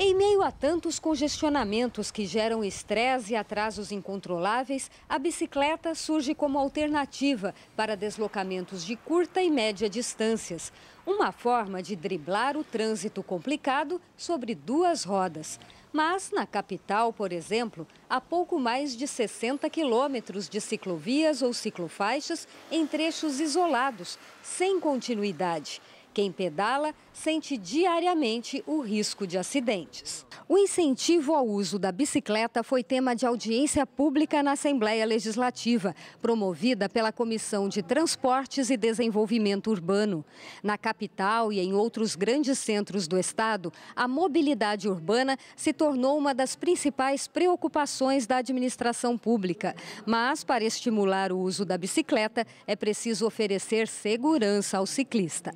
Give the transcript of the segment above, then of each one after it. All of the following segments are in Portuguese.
Em meio a tantos congestionamentos que geram estresse e atrasos incontroláveis, a bicicleta surge como alternativa para deslocamentos de curta e média distâncias. Uma forma de driblar o trânsito complicado sobre duas rodas. Mas na capital, por exemplo, há pouco mais de 60 quilômetros de ciclovias ou ciclofaixas em trechos isolados, sem continuidade. Quem pedala sente diariamente o risco de acidentes. O incentivo ao uso da bicicleta foi tema de audiência pública na Assembleia Legislativa, promovida pela Comissão de Transportes e Desenvolvimento Urbano. Na capital e em outros grandes centros do estado, a mobilidade urbana se tornou uma das principais preocupações da administração pública. Mas, para estimular o uso da bicicleta, é preciso oferecer segurança ao ciclista.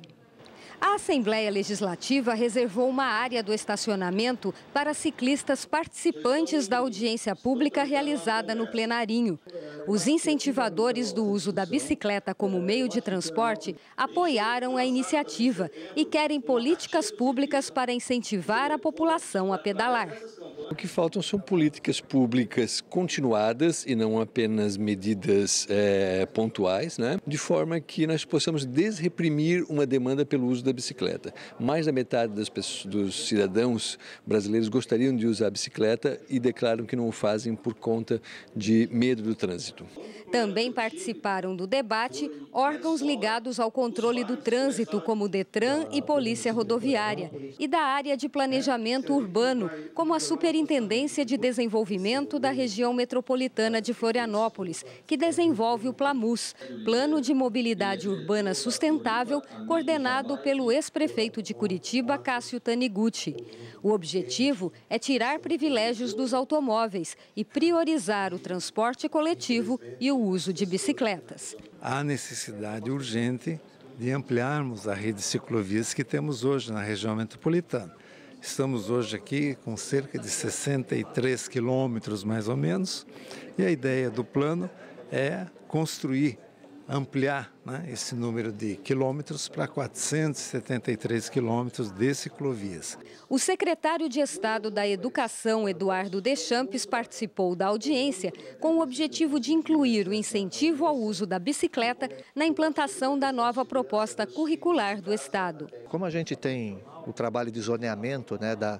A Assembleia Legislativa reservou uma área do estacionamento para ciclistas participantes da audiência pública realizada no plenarinho. Os incentivadores do uso da bicicleta como meio de transporte apoiaram a iniciativa e querem políticas públicas para incentivar a população a pedalar. O que faltam são políticas públicas continuadas e não apenas medidas é, pontuais, né? de forma que nós possamos desreprimir uma demanda pelo uso da bicicleta. Mais da metade pessoas, dos cidadãos brasileiros gostariam de usar a bicicleta e declaram que não o fazem por conta de medo do trânsito. Também participaram do debate órgãos ligados ao controle do trânsito, como Detran e Polícia Rodoviária, e da área de planejamento urbano, como a Superintendência. Superintendência de Desenvolvimento da Região Metropolitana de Florianópolis, que desenvolve o PLAMUS, Plano de Mobilidade Urbana Sustentável, coordenado pelo ex-prefeito de Curitiba, Cássio Taniguchi. O objetivo é tirar privilégios dos automóveis e priorizar o transporte coletivo e o uso de bicicletas. Há necessidade urgente de ampliarmos a rede de ciclovias que temos hoje na região metropolitana. Estamos hoje aqui com cerca de 63 quilômetros, mais ou menos, e a ideia do plano é construir ampliar né, esse número de quilômetros para 473 quilômetros de ciclovias. O secretário de Estado da Educação, Eduardo Deschamps, participou da audiência com o objetivo de incluir o incentivo ao uso da bicicleta na implantação da nova proposta curricular do Estado. Como a gente tem o trabalho de zoneamento né, da,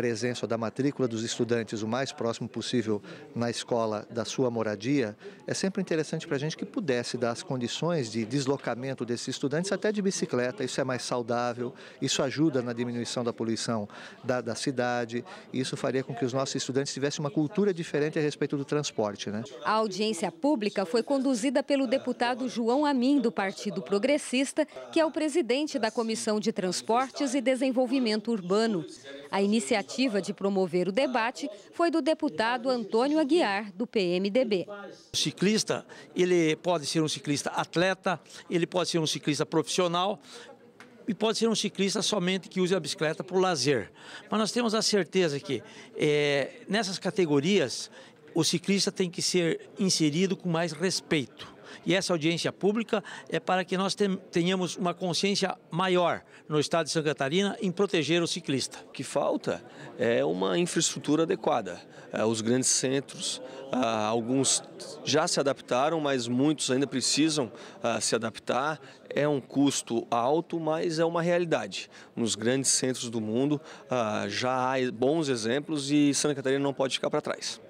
presença da matrícula dos estudantes o mais próximo possível na escola da sua moradia, é sempre interessante para a gente que pudesse dar as condições de deslocamento desses estudantes até de bicicleta. Isso é mais saudável, isso ajuda na diminuição da poluição da, da cidade, isso faria com que os nossos estudantes tivessem uma cultura diferente a respeito do transporte. Né? A audiência pública foi conduzida pelo deputado João Amin, do Partido Progressista, que é o presidente da Comissão de Transportes e Desenvolvimento Urbano. A iniciativa de promover o debate foi do deputado Antônio Aguiar, do PMDB. O ciclista, ele pode ser um ciclista atleta, ele pode ser um ciclista profissional, e pode ser um ciclista somente que use a bicicleta por lazer. Mas nós temos a certeza que é, nessas categorias o ciclista tem que ser inserido com mais respeito. E essa audiência pública é para que nós tenhamos uma consciência maior no estado de Santa Catarina em proteger o ciclista. O que falta é uma infraestrutura adequada. É, os grandes centros, ah, alguns já se adaptaram, mas muitos ainda precisam ah, se adaptar. É um custo alto, mas é uma realidade. Nos grandes centros do mundo ah, já há bons exemplos e Santa Catarina não pode ficar para trás.